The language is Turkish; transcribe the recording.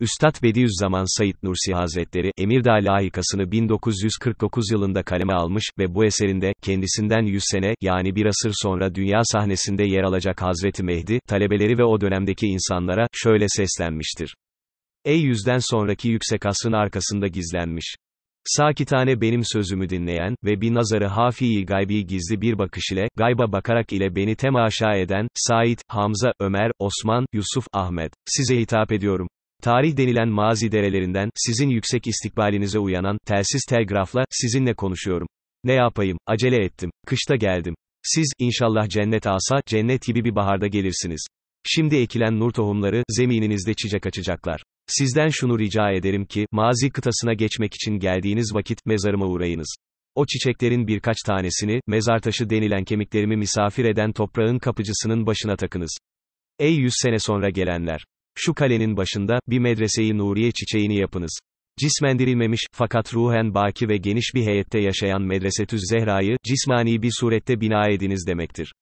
Üstad Bediüzzaman Said Nursi Hazretleri, Emirdağ Lahikasını 1949 yılında kaleme almış ve bu eserinde, kendisinden 100 sene, yani bir asır sonra dünya sahnesinde yer alacak Hazreti Mehdi, talebeleri ve o dönemdeki insanlara, şöyle seslenmiştir. Ey yüzden sonraki yüksek asrın arkasında gizlenmiş. Sakitane benim sözümü dinleyen ve bir nazarı hafiyi gaybi gizli bir bakış ile, gayba bakarak ile beni temaşa eden, Said, Hamza, Ömer, Osman, Yusuf, Ahmet, size hitap ediyorum. Tarih denilen mazi derelerinden, sizin yüksek istikbalinize uyanan, telsiz telgrafla, sizinle konuşuyorum. Ne yapayım, acele ettim, kışta geldim. Siz, inşallah cennet asa, cennet gibi bir baharda gelirsiniz. Şimdi ekilen nur tohumları, zemininizde çiçek açacaklar. Sizden şunu rica ederim ki, mazi kıtasına geçmek için geldiğiniz vakit, mezarıma uğrayınız. O çiçeklerin birkaç tanesini, mezar taşı denilen kemiklerimi misafir eden toprağın kapıcısının başına takınız. Ey yüz sene sonra gelenler! Şu kalenin başında, bir medreseyi Nuriye çiçeğini yapınız. Cismendirilmemiş fakat ruhen baki ve geniş bir heyette yaşayan Medresetüz Zehra'yı, cismani bir surette bina ediniz demektir.